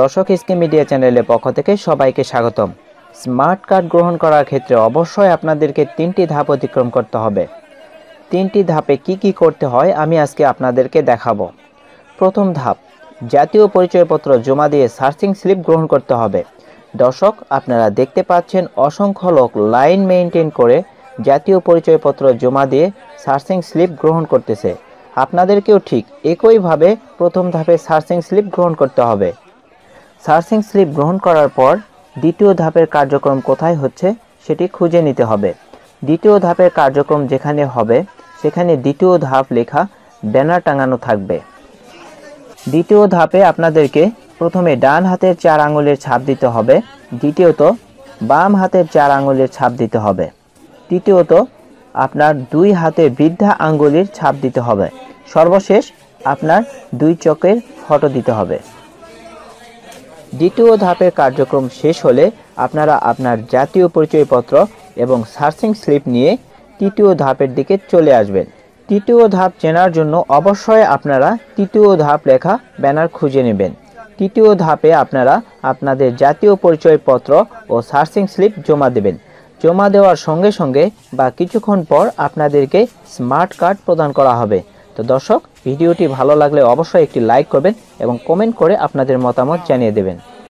দর্শক scheme media চ্যানেলের পক্ষ থেকে সবাইকে স্বাগতম স্মার্ট কার্ড গ্রহণ করার ক্ষেত্রে অবশ্যই আপনাদেরকে তিনটি ধাপ অতিক্রম করতে হবে তিনটি ধাপে কি কি করতে হয় আমি আজকে আপনাদেরকে দেখাবো প্রথম ধাপ জাতীয় পরিচয়পত্র জমা দিয়ে সার্চিং স্লিপ গ্রহণ করতে হবে দর্শক আপনারা দেখতে পাচ্ছেন অসংখ্য লোক লাইন মেনটেন করে জাতীয় পরিচয়পত্র জমা দিয়ে সার্চিং স্লিপ গ্রহণ করতেছে আপনাদেরকেও ঠিক একইভাবে প্রথম ধাপে সার্চিং স্লিপ গ্রহণ করতে হবে সার্চিং স্লিপ গ্রহণ করার পর দ্বিতীয় ধাপের কার্যক্রম কোথায় হচ্ছে সেটি খুঁজে নিতে হবে দ্বিতীয় ধাপের কার্যক্রম যেখানে হবে সেখানে দ্বিতীয় ধাপ লেখা ব্যানার টাঙানো থাকবে দ্বিতীয় ধাপে আপনাদেরকে প্রথমে ডান হাতের চার আঙুলের ছাপ দিতে হবে দ্বিতীয়ত বাম হাতের চার আঙুলের ছাপ দিতে হবে তৃতীয়ত আপনার দুই হাতে বৃদ্ধা আঙ্গুলির ছাপ দিতে হবে সর্বশেষ আপনার দুই চকের ফটো দিতে হবে দ্বিতীয় ধাপের কার্যক্রম শেষ হলে আপনারা আপনার জাতীয় পরিচয়পত্র এবং সার্চিং স্লিপ নিয়ে তৃতীয় ধাপের দিকে চলে আসবেন তৃতীয় ধাপ চেনার জন্য অবশ্যই আপনারা তৃতীয় ধাপ লেখা ব্যানার খুঁজে নেবেন তৃতীয় ধাপে আপনারা আপনাদের জাতীয় পরিচয়পত্র ও সার্চিং স্লিপ জমা দেবেন জমা দেওয়ার সঙ্গে সঙ্গে বা কিছুক্ষণ পর আপনাদেরকে স্মার্ট কার্ড প্রদান করা হবে তো দর্শক ভিডিওটি ভালো লাগলে অবশ্যই একটি লাইক করবেন এবং কমেন্ট করে আপনাদের মতামত জানিয়ে দেবেন